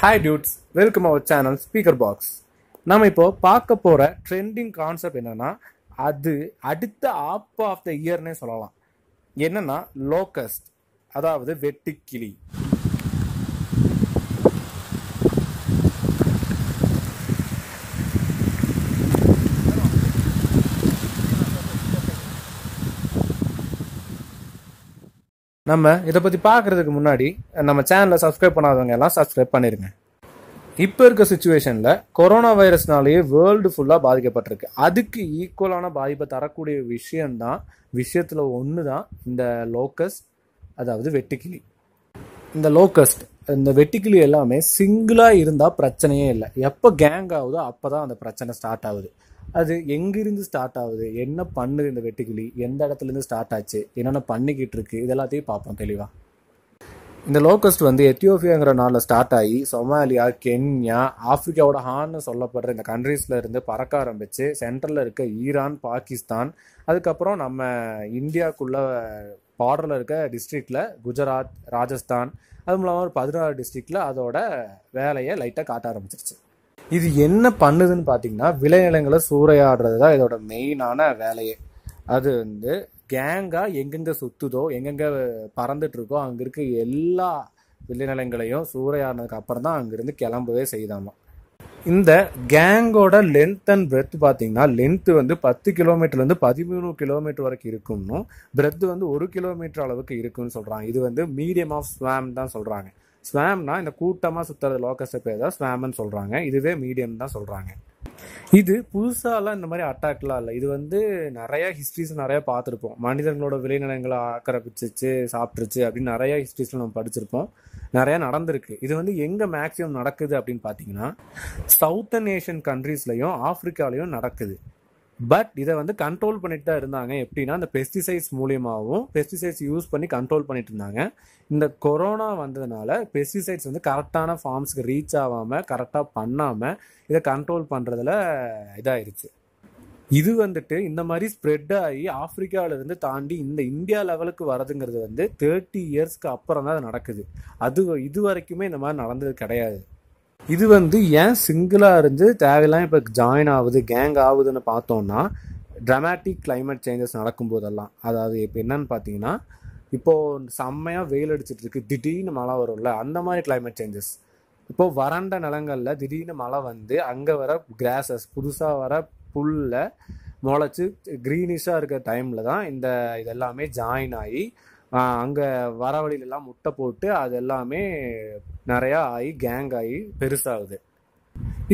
hi dudes welcome our channel speaker box நம்ம இப்போ பார்க்க போகிற ட்ரெண்டிங் கான்செப்ட் என்னென்னா அது அடுத்த ஆப் ஆஃப் த இயர்னே சொல்லலாம் என்னென்னா லோக்கஸ்ட் அதாவது வெட்டுக்கிளி நம்ம இதை பற்றி பார்க்குறதுக்கு முன்னாடி நம்ம சேனலை சப்ஸ்கிரைப் பண்ணாதவங்க எல்லாம் சப்ஸ்கிரைப் பண்ணிடுங்க இப்போ இருக்க சுச்சுவேஷனில் கொரோனா வைரஸ்னாலேயே வேர்ல்டு ஃபுல்லாக பாதிக்கப்பட்டிருக்கு அதுக்கு ஈக்குவலான பாதிப்பை தரக்கூடிய விஷயம்தான் விஷயத்தில் ஒன்று தான் இந்த லோக்கஸ்ட் அதாவது வெட்டுக்கிளி இந்த லோக்கஸ்ட் இந்த வெட்டுக்கிளி எல்லாமே சிங்கிளாக இருந்தால் பிரச்சனையே இல்லை எப்போ கேங் ஆகுதோ அப்போ தான் அந்த பிரச்சனை ஸ்டார்ட் ஆகுது அது எங்கேருந்து ஸ்டார்ட் ஆகுது என்ன பண்ணுது இந்த வெட்டுக்கிளி எந்த இடத்துலேருந்து ஸ்டார்ட் ஆச்சு என்னென்ன பண்ணிக்கிட்டு இருக்குது இதெல்லாத்தையும் பார்ப்போம் தெளிவாக இந்த லோக்கஸ்ட் வந்து எத்தியோபியாங்கிற நாளில் ஸ்டார்ட் ஆகி சொமாலியா கென்யா ஆப்பிரிக்காவோட ஹான்னு சொல்லப்படுற இந்த கண்ட்ரீஸில் இருந்து பறக்க ஆரம்பித்து சென்ட்ரலில் இருக்க ஈரான் பாகிஸ்தான் அதுக்கப்புறம் நம்ம இந்தியாவுக்குள்ள பார்டரில் இருக்க டிஸ்ட்ரிக்டில் குஜராத் ராஜஸ்தான் அது மூலமாக ஒரு பதினாறு டிஸ்ட்ரிக்டில் அதோட வேலையை லைட்டாக காட்ட ஆரம்பிச்சிருச்சு இது என்ன பண்ணுதுன்னு பார்த்தீங்கன்னா விளைநிலங்களை சூறையாடுறது தான் இதோட மெயினான வேலையே அது வந்து கேங்காக எங்கெங்கே சுற்றுதோ எங்கெங்கே பறந்துட்டுருக்கோ அங்கே இருக்க எல்லா விளைநிலங்களையும் சூறையாடினதுக்கு அப்புறம் தான் அங்கேருந்து கிளம்பவே செய்தாமா இந்த கேங்கோட லென்த் அண்ட் பிரெத் பார்த்தீங்கன்னா லென்த்து வந்து பத்து கிலோமீட்டர்லேருந்து பதிமூணு கிலோமீட்டர் வரைக்கும் இருக்கும்னும் பிரெத் வந்து ஒரு கிலோமீட்டர் அளவுக்கு இருக்குன்னு சொல்கிறாங்க இது வந்து மீடியம் ஆஃப் ஸ்வாம் தான் சொல்கிறாங்க ஸ்வாம்னா இந்த கூட்டமாக சுற்றுறது லோக்கஸை பேர் தான் ஸ்வாம்னு சொல்கிறாங்க இதுவே மீடியம் தான் சொல்கிறாங்க இது புதுசாலாம் இந்த மாதிரி அட்டாக்லாம் இல்லை இது வந்து நிறையா ஹிஸ்ட்ரிஸ் நிறையா பார்த்துருப்போம் மனிதர்களோட விளைநிலங்களை ஆக்கிரமிச்சிச்சு சாப்பிட்ருச்சு அப்படின்னு நிறையா ஹிஸ்ட்ரிஸில் நம்ம படிச்சிருப்போம் நிறையா நடந்திருக்கு இது வந்து எங்கே மேக்ஸிமம் நடக்குது அப்படின்னு பார்த்தீங்கன்னா சவுத்தன் ஏஷியன் கண்ட்ரீஸ்லையும் ஆஃப்ரிக்காலையும் நடக்குது பட் இதை வந்து கண்ட்ரோல் பண்ணிட்டு தான் இருந்தாங்க எப்படின்னா அந்த பெஸ்டிசைட்ஸ் மூலியமாகவும் பெஸ்டிசைட்ஸ் யூஸ் பண்ணி கண்ட்ரோல் பண்ணிட்டு இருந்தாங்க இந்த கொரோனா வந்ததுனால பெஸ்டிசைட்ஸ் வந்து கரெக்டான ஃபார்ம்ஸ்க்கு ரீச் ஆகாமல் கரெக்டாக பண்ணாமல் இதை கண்ட்ரோல் பண்ணுறதுல இதாயிருச்சு இது வந்துட்டு இந்த மாதிரி ஸ்ப்ரெட் ஆகி ஆப்பிரிக்காவிலேருந்து தாண்டி இந்த இந்தியா லெவலுக்கு வரதுங்கிறது வந்து தேர்ட்டி இயர்ஸ்க்கு அப்புறம் தான் அது நடக்குது அது இது வரைக்குமே இந்த மாதிரி நடந்தது கிடையாது இது வந்து ஏன் சிங்கிளாக இருந்து தேவையெல்லாம் இப்போ ஜாயின் ஆகுது கேங் ஆகுதுன்னு பார்த்தோம்னா ட்ரமேட்டிக் கிளைமேட் சேஞ்சஸ் நடக்கும்போதெல்லாம் அதாவது இப்போ என்னன்னு பார்த்தீங்கன்னா இப்போது செம்மையாக வெயில் அடிச்சிட்டு இருக்குது திடீர்னு மழை வரும்ல அந்த மாதிரி கிளைமேட் சேஞ்சஸ் இப்போது வறண்ட நிலங்களில் திடீர்னு மழை வந்து அங்கே வர கிராசஸ் புதுசாக வர புல்ல முளைச்சி க்ரீனிஷாக இருக்கிற டைமில் தான் இந்த இதெல்லாமே ஜாயின் ஆகி அங்கே வர முட்டை போட்டு அது எல்லாமே நிறையா ஆகி கேங் ஆகி பெருசாகுது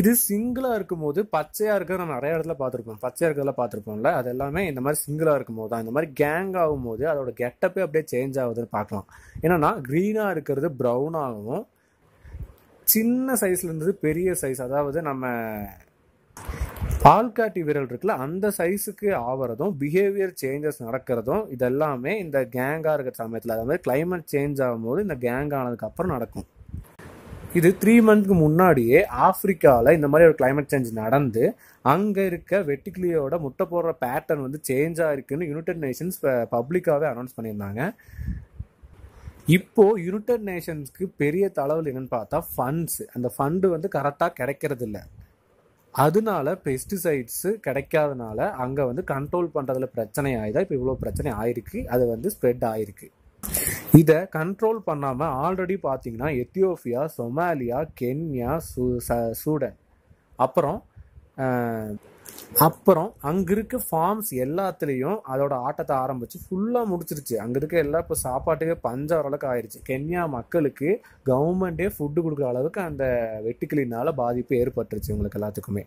இது சிங்கிளாக இருக்கும்போது பச்சையாக இருக்கிறத நம்ம நிறைய இடத்துல பார்த்துருப்போம் பச்சையாக இருக்கிறதெல்லாம் பார்த்துருப்போம்ல அது எல்லாமே இந்த மாதிரி சிங்கிளாக இருக்கும்போது தான் இந்த மாதிரி கேங் ஆகும்போது அதோட கெட்டப்பே அப்படியே சேஞ்ச் ஆகுதுன்னு பார்க்கலாம் என்னன்னா க்ரீனாக இருக்கிறது ப்ரௌனாகவும் சின்ன சைஸ்லேருந்து பெரிய சைஸ் அதாவது நம்ம ஆள்காட்டி விரல் இருக்குல்ல அந்த சைஸுக்கு ஆகிறதும் பிஹேவியர் சேஞ்சஸ் நடக்கிறதும் இதெல்லாமே இந்த கேங்காக இருக்கிற சமயத்தில் அதாவது கிளைமேட் சேஞ்ச் ஆகும்போது இந்த கேங் ஆனதுக்கப்புறம் நடக்கும் இது த்ரீ மந்த்க்கு முன்னாடியே ஆப்ரிக்காவில் இந்த மாதிரி ஒரு கிளைமேட் சேஞ்ச் நடந்து அங்கே இருக்க வெட்டிக்கிளியோட முட்டை போடுற பேட்டர்ன் வந்து சேஞ்ச் ஆயிருக்குன்னு யுனைடெட் நேஷன்ஸ் பப்ளிக்காகவே அனௌன்ஸ் பண்ணியிருந்தாங்க இப்போது யுனைடெட் நேஷன்ஸ்க்கு பெரிய தளவில் என்னென்னு பார்த்தா ஃபண்ட்ஸ் அந்த ஃபண்டு வந்து கரெக்டாக கிடைக்கிறது இல்லை அதனால பெஸ்டிசைட்ஸு கிடைக்காதனால அங்கே வந்து கண்ட்ரோல் பண்ணுறதுல பிரச்சனை ஆகிதான் இப்போ இவ்வளோ பிரச்சனை ஆயிருக்கு அது வந்து ஸ்ப்ரெட் ஆயிருக்கு இதை கண்ட்ரோல் பண்ணாமல் ஆல்ரெடி பார்த்தீங்கன்னா எத்தியோப்பியா சொமாலியா கென்யா சூ சூடன் அப்புறம் அப்புறம் அங்கே இருக்க ஃபார்ம்ஸ் எல்லாத்துலேயும் அதோட ஆட்டத்தை ஆரம்பித்து ஃபுல்லாக முடிச்சிருச்சு அங்கே இருக்க எல்லாம் இப்போ சாப்பாட்டுக்கே பஞ்சாயிரம் ஓரளவுக்கு ஆயிடுச்சு கென்யா மக்களுக்கு கவர்மெண்ட்டே ஃபுட்டு கொடுக்குற அளவுக்கு அந்த வெட்டுக்கிளினால் பாதிப்பு ஏற்பட்டுருச்சு உங்களுக்கு எல்லாத்துக்குமே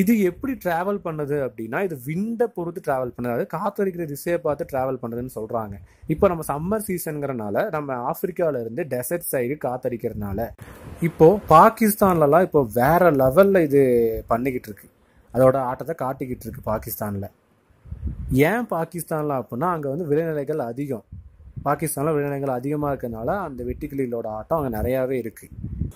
இது எப்படி ட்ராவல் பண்ணுது அப்படின்னா இது விண்டை பொறுத்து ட்ராவல் பண்ணுது அதாவது காத்தடிக்கிற திசையை பார்த்து ட்ராவல் பண்ணுதுன்னு சொல்கிறாங்க இப்போ நம்ம சம்மர் சீசனுங்கிறனால நம்ம ஆப்பிரிக்காவிலேருந்து டெசர்ட் சைடு காத்தடிக்கிறதுனால இப்போது பாகிஸ்தான்லலாம் இப்போ வேற லெவலில் இது பண்ணிக்கிட்டு இருக்கு அதோட ஆட்டத்தை காட்டிக்கிட்டு இருக்கு பாகிஸ்தானில் ஏன் பாகிஸ்தானில் அப்படின்னா அங்கே வந்து விளைநிலைகள் அதிகம் பாகிஸ்தானில் விளைநிலைகள் அதிகமாக இருக்கனால அந்த வெட்டுக்கிளிகளோட ஆட்டம் அங்கே நிறையாவே இருக்குது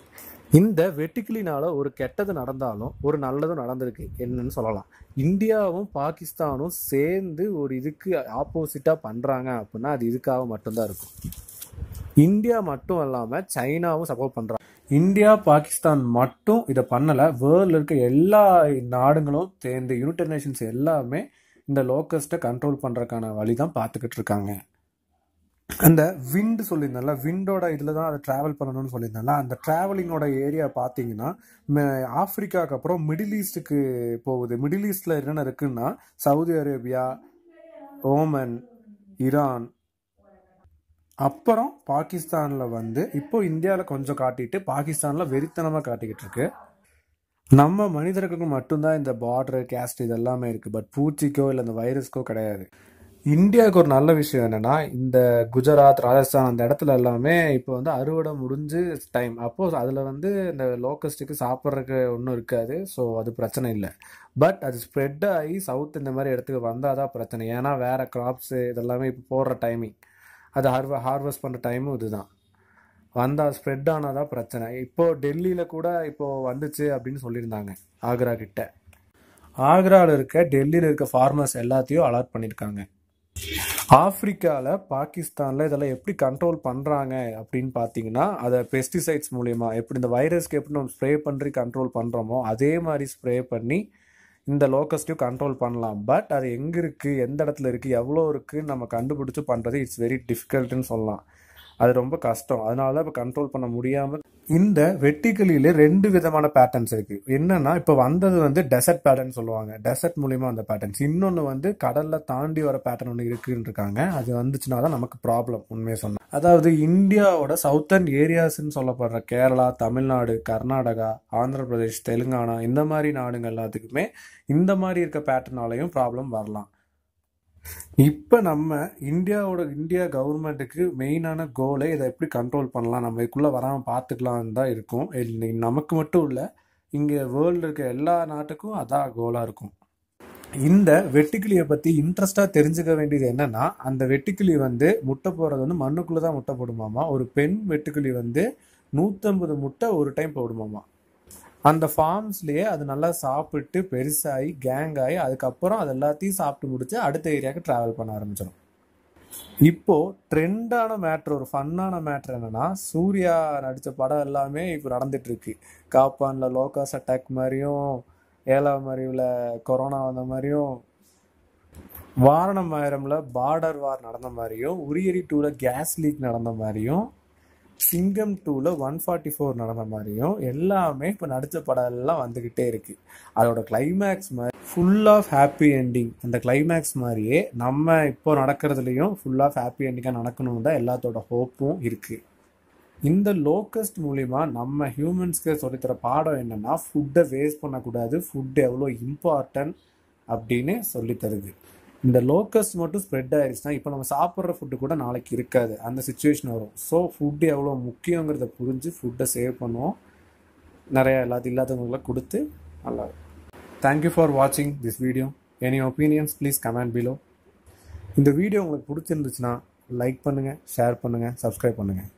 இந்த வெட்டுக்கிளினால் ஒரு கெட்டது நடந்தாலும் ஒரு நல்லதும் நடந்திருக்கு என்னன்னு சொல்லலாம் இந்தியாவும் பாகிஸ்தானும் சேர்ந்து ஒரு இதுக்கு ஆப்போசிட்டாக பண்ணுறாங்க அப்படின்னா அது இதுக்காக மட்டும்தான் இருக்கும் இந்தியா மட்டும் இல்லாமல் சைனாவும் சப்போர்ட் பண்ணுறாங்க இந்தியா பாகிஸ்தான் மட்டும் இதை பண்ணலை வேர்ல்டில் இருக்க எல்லா நாடுங்களும் சேர்ந்து யுனைடெட் நேஷன்ஸ் எல்லாமே இந்த லோக்கஸ்ட்டை கண்ட்ரோல் பண்ணுறதுக்கான வழி தான் பார்த்துக்கிட்டு இருக்காங்க அந்த விண்டு சொல்லியிருந்தால விண்டோட இதில் தான் அதை ட்ராவல் பண்ணணும்னு சொல்லியிருந்தால அந்த ட்ராவலிங்கோட ஏரியா பார்த்தீங்கன்னா ஆஃப்ரிக்காவுக்கு அப்புறம் மிடில் ஈஸ்ட்டுக்கு போகுது மிடில் ஈஸ்டில் என்னென்ன இருக்குன்னா சவுதி அரேபியா ஓமன் ஈரான் அப்புறம் பாகிஸ்தானில் வந்து இப்போ இந்தியாவில் கொஞ்சம் காட்டிட்டு பாகிஸ்தானில் வெறித்தனமாக காட்டிக்கிட்டு இருக்கு நம்ம மனிதர்களுக்கு மட்டும்தான் இந்த பார்டர் கேஸ்ட் இதெல்லாமே இருக்குது பட் பூச்சிக்கோ இல்லை இந்த வைரஸ்க்கோ கிடையாது இந்தியாவுக்கு ஒரு நல்ல விஷயம் என்னென்னா இந்த குஜராத் ராஜஸ்தான் அந்த இடத்துல எல்லாமே இப்போ வந்து அறுவடை முடிஞ்சு டைம் அப்போது அதில் வந்து இந்த லோக்கஸ்ட்டுக்கு சாப்பிட்றதுக்கு ஒன்றும் இருக்காது ஸோ அது பிரச்சனை இல்லை பட் அது ஸ்ப்ரெட் ஆகி சவுத் இந்த மாதிரி இடத்துக்கு வந்தால் தான் பிரச்சனை ஏன்னா வேறு கிராப்ஸு இதெல்லாமே இப்போ போடுற டைமிங் அது ஹார்வ ஹார்வெஸ்ட் பண்ணுற டைமும் இதுதான் வந்தால் ஸ்ப்ரெட் ஆனாதான் தான் பிரச்சனை இப்போது டெல்லியில் கூட இப்போது வந்துச்சு அப்படின்னு சொல்லியிருந்தாங்க ஆக்ரா கிட்ட ஆக்ராவில் இருக்க டெல்லியில் இருக்க ஃபார்மர்ஸ் எல்லாத்தையும் அலர்ட் பண்ணியிருக்காங்க ஆப்ரிக்காவில் பாகிஸ்தானில் இதெல்லாம் எப்படி கண்ட்ரோல் பண்ணுறாங்க அப்படின்னு பார்த்தீங்கன்னா அதை பெஸ்டிசைட்ஸ் மூலிமா எப்படி இந்த வைரஸ்க்கு எப்படி நம்ம ஸ்ப்ரே பண்ணி கண்ட்ரோல் பண்ணுறோமோ அதே மாதிரி ஸ்ப்ரே பண்ணி இந்த லோக்கஸ்ட்டையும் கண்ட்ரோல் பண்ணலாம் பட் அது எங்கே இருக்குது எந்த இடத்துல இருக்குது எவ்வளோ இருக்குது நம்ம கண்டுபிடிச்சி பண்ணுறது இட்ஸ் வெரி டிஃபிகல்ட்டுன்னு சொல்லலாம் அது ரொம்ப கஷ்டம் அதனால இப்போ கண்ட்ரோல் பண்ண முடியாமல் இந்த வெட்டிக்கிளியில ரெண்டு விதமான பேட்டர்ன்ஸ் இருக்கு என்னன்னா இப்ப வந்தது வந்து டெசர்ட் பேட்டர்ன் சொல்லுவாங்க டெசர்ட் மூலியமா வந்த பேட்டர்ன்ஸ் இன்னொன்னு வந்து கடல்ல தாண்டி வர பேட்டர்ன் ஒன்று இருக்குன்னு இருக்காங்க அது வந்துச்சுன்னா தான் நமக்கு ப்ராப்ளம் உண்மையை சொன்ன அதாவது இந்தியாவோட சவுத்தர்ன் ஏரியாஸ்ன்னு சொல்லப்படுற கேரளா தமிழ்நாடு கர்நாடகா ஆந்திர பிரதேஷ் தெலுங்கானா இந்த மாதிரி நாடுங்கள் எல்லாத்துக்குமே இந்த மாதிரி இருக்க பேட்டர்னாலையும் ப்ராப்ளம் வரலாம் இப்போ நம்ம இந்தியாவோட இந்தியா கவர்மெண்ட்டுக்கு மெயினான கோலை இதை எப்படி கண்ட்ரோல் பண்ணலாம் நம்ம இதுக்குள்ளே வராமல் பார்த்துக்கலாம் தான் இருக்கும் நமக்கு மட்டும் இல்லை இங்கே வேர்ல்டு இருக்க எல்லா நாட்டுக்கும் அதான் கோலாக இருக்கும் இந்த வெட்டுக்கிளியை பற்றி இன்ட்ரெஸ்டாக தெரிஞ்சுக்க வேண்டியது என்னென்னா அந்த வெட்டுக்கிளி வந்து முட்டை போடுறது வந்து மண்ணுக்குள்ளே தான் முட்டை போடுமாமா ஒரு பெண் வெட்டுக்கிளி வந்து நூற்றம்பது முட்டை ஒரு டைம் போடுமாமா அந்த ஃபார்ம்ஸ்லேயே அது நல்லா சாப்பிட்டு பெருசாகி கேங் ஆகி அதுக்கப்புறம் அது எல்லாத்தையும் சாப்பிட்டு முடிச்சு அடுத்த ஏரியாவுக்கு ட்ராவல் பண்ண ஆரம்பிச்சிடும் இப்போ ட்ரெண்டான மேட்ரு ஒரு ஃபன்னான மேட்ரு என்னன்னா சூர்யா நடித்த படம் எல்லாமே இப்போ நடந்துட்டு இருக்கு காப்பானில் லோகாஸ் அட்டாக் மாதிரியும் ஏழாம் அறிவில் கொரோனா வந்த மாதிரியும் வாரணம் ஆயிரம்ல பார்டர் வார் நடந்த மாதிரியும் உரியரி டூவில் கேஸ் லீக் நடந்த மாதிரியும் சிங்கம் டூவில் ஒன் ஃபார்ட்டி ஃபோர் நடந்த மாதிரியும் எல்லாமே இப்போ நடித்த படம்லாம் வந்துக்கிட்டே இருக்குது அதோட கிளைமேக்ஸ் மாதிரி ஃபுல் ஆஃப் ஹாப்பி என்டிங் அந்த கிளைமேக்ஸ் மாதிரியே நம்ம இப்போ நடக்கிறதுலையும் ஃபுல் ஆஃப் ஹாப்பி என்டிங்காக நடக்கணும்னு தான் எல்லாத்தோட ஹோப்பும் இருக்குது இந்த லோக்கஸ்ட் மூலிமா நம்ம ஹியூமன்ஸ்க்கு சொல்லித்தர பாடம் என்னென்னா ஃபுட்டை வேஸ்ட் பண்ணக்கூடாது ஃபுட் எவ்வளோ இம்பார்ட்டன்ட் அப்படின்னு சொல்லித்தருது இந்த லோக்கஸ் மட்டும் ஸ்ப்ரெட் ஆயிடுச்சுன்னா இப்போ நம்ம சாப்பிட்ற ஃபுட்டு கூட நாளைக்கு இருக்காது அந்த சுச்சுவேஷன் வரும் ஸோ ஃபுட்டு எவ்வளோ முக்கியங்கிறத புரிஞ்சு ஃபுட்டை சேவ் பண்ணுவோம் நிறையா எல்லாத்து இல்லாதவங்களுக்குலாம் கொடுத்து நல்லா தேங்க்யூ ஃபார் வாட்சிங் this video any opinions please comment below இந்த வீடியோ உங்களுக்கு பிடிச்சிருந்துச்சுன்னா லைக் பண்ணுங்கள் ஷேர் பண்ணுங்கள் சப்ஸ்கிரைப் பண்ணுங்கள்